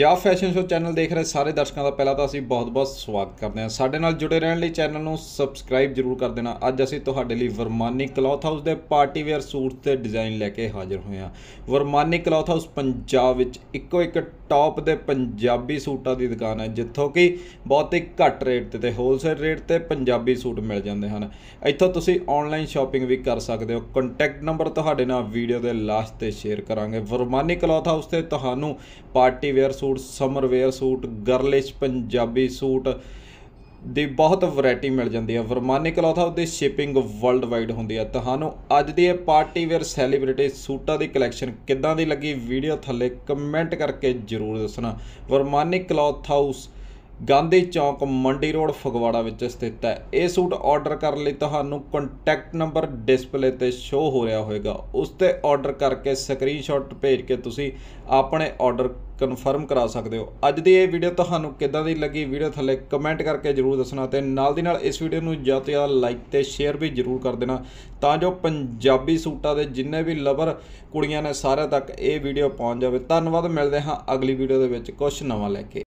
ਜਾ fashion show channel ਦੇਖ ਰਹੇ ਸਾਰੇ ਦਰਸ਼ਕਾਂ ਦਾ ਪਹਿਲਾਂ ਤਾਂ ਅਸੀਂ ਬਹੁਤ-ਬਹੁਤ ਸਵਾਗਤ ਕਰਦੇ ਹਾਂ ਸਾਡੇ ਨਾਲ ਜੁੜੇ ਰਹਿਣ ਲਈ ਚੈਨਲ ਨੂੰ ਸਬਸਕ੍ਰਾਈਬ ਜ਼ਰੂਰ ਕਰ ਦੇਣਾ ਅੱਜ ਅਸੀਂ ਤੁਹਾਡੇ ਲਈ ਵਰਮਾਨੀ ਕਲੌਥ ਹਾਊਸ ਦੇ ਪਾਰਟੀ ਵੇਅਰ ਸੂਟ ਤੇ ਡਿਜ਼ਾਈਨ ਲੈ ਕੇ ਹਾਜ਼ਰ ਹੋਏ ਹਾਂ ਵਰਮਾਨੀ ਕਲੌਥ ਹਾਊਸ ਪੰਜਾਬ ਵਿੱਚ ਇੱਕੋ ਇੱਕ ਟੌਪ ਦੇ ਪੰਜਾਬੀ ਸੂਟਾਂ ਦੀ ਦੁਕਾਨ ਹੈ ਜਿੱਥੋਂ ਕਿ ਬਹੁਤ ਹੀ ਘੱਟ ਰੇਟ ਤੇ ਤੇ ਹੋਲਸੇਲ ਰੇਟ ਤੇ ਪੰਜਾਬੀ ਸੂਟ ਮਿਲ ਜਾਂਦੇ ਹਨ ਇੱਥੋਂ ਤੁਸੀਂ ਆਨਲਾਈਨ ਸ਼ਾਪਿੰਗ ਵੀ ਕਰ ਸਕਦੇ ਹੋ ਕੰਟੈਕਟ ਨੰਬਰ ਤੁਹਾਡੇ ਨਾਲ ਵੀਡੀਓ ਦੇ ਲਾਸਟ ਤੇ ਸ਼ੇਅਰ ਕਰਾਂਗੇ ਵਰਮਾਨੀ ਕਲੌਥ ਹਾਊਸ ਤੇ ਤੁਹਾਨੂੰ party wear suit summer wear suit girlish Punjabi suit ਦੇ ਬਹੁਤ ਵੈਰਾਈਟੀ ਮਿਲ ਜਾਂਦੀ ਹੈ ਕਲੌਥ ਕਲੌਥਾ ਦੇ ਸ਼ਿਪਿੰਗ ਵਰਲਡ ਵਾਈਡ ਹੁੰਦੀ ਹੈ ਤੁਹਾਨੂੰ ਅੱਜ ਦੀ ਇਹ ਪਾਰਟੀ ਵੇਅਰ ਸੈਲੀਬ੍ਰਿਟੀ ਸੂਟਾਂ ਦੀ ਕਲੈਕਸ਼ਨ ਕਿੱਦਾਂ ਦੀ ਲੱਗੀ ਵੀਡੀਓ ਥੱਲੇ ਕਮੈਂਟ ਕਰਕੇ ਜਰੂਰ ਦੱਸਣਾ ਵਰਮਾਨੇ ਕਲੌਥ ਹਾਊਸ ਗਾਂਧੀ ਚੌਂਕ ਮੰਡੀ ਰੋਡ ਫਗਵਾੜਾ ਵਿੱਚ ਸਥਿਤ ਹੈ ਇਹ ਸੂਟ ਆਰਡਰ ਕਰਨ ਲਈ ਤੁਹਾਨੂੰ ਕੰਟੈਕਟ ਨੰਬਰ ਡਿਸਪਲੇ ਤੇ ਸ਼ੋ ਹੋ ਰਿਹਾ ਹੋਵੇਗਾ ਉਸ ਤੇ ਆਰਡਰ ਕਰਕੇ ਸਕਰੀਨਸ਼ਾਟ ਭੇਜ ਕੇ ਤੁਸੀਂ ਆਪਣੇ ਆਰਡਰ ਕਨਫਰਮ ਕਰਾ ਸਕਦੇ ਹੋ ਅੱਜ ਦੀ ਇਹ ਵੀਡੀਓ ਤੁਹਾਨੂੰ ਕਿੱਦਾਂ ਦੀ ਲੱਗੀ ਵੀਡੀਓ ਥੱਲੇ ਕਮੈਂਟ ਕਰਕੇ ਜਰੂਰ ਦੱਸਣਾ ਤੇ ਨਾਲ ਦੀ ਨਾਲ ਇਸ ਵੀਡੀਓ ਨੂੰ ਜ਼ਿਆਦਾ ਤੋਂ ਜ਼ਿਆਦਾ ਲਾਈਕ ਤੇ ਸ਼ੇਅਰ ਵੀ ਜਰੂਰ ਕਰ ਦੇਣਾ ਤਾਂ ਜੋ ਪੰਜਾਬੀ ਸੂਟਾਂ ਦੇ ਜਿੰਨੇ ਵੀ ਲਵਰ ਕੁੜੀਆਂ ਨੇ ਸਾਰਿਆਂ ਤੱਕ ਇਹ ਵੀਡੀਓ ਪਹੁੰਚ ਜਾਵੇ ਧੰਨਵਾਦ ਮਿਲਦੇ ਹਾਂ ਅਗਲੀ ਵੀਡੀਓ ਦੇ ਵਿੱਚ ਕੁਝ ਨਵਾਂ ਲੈ ਕੇ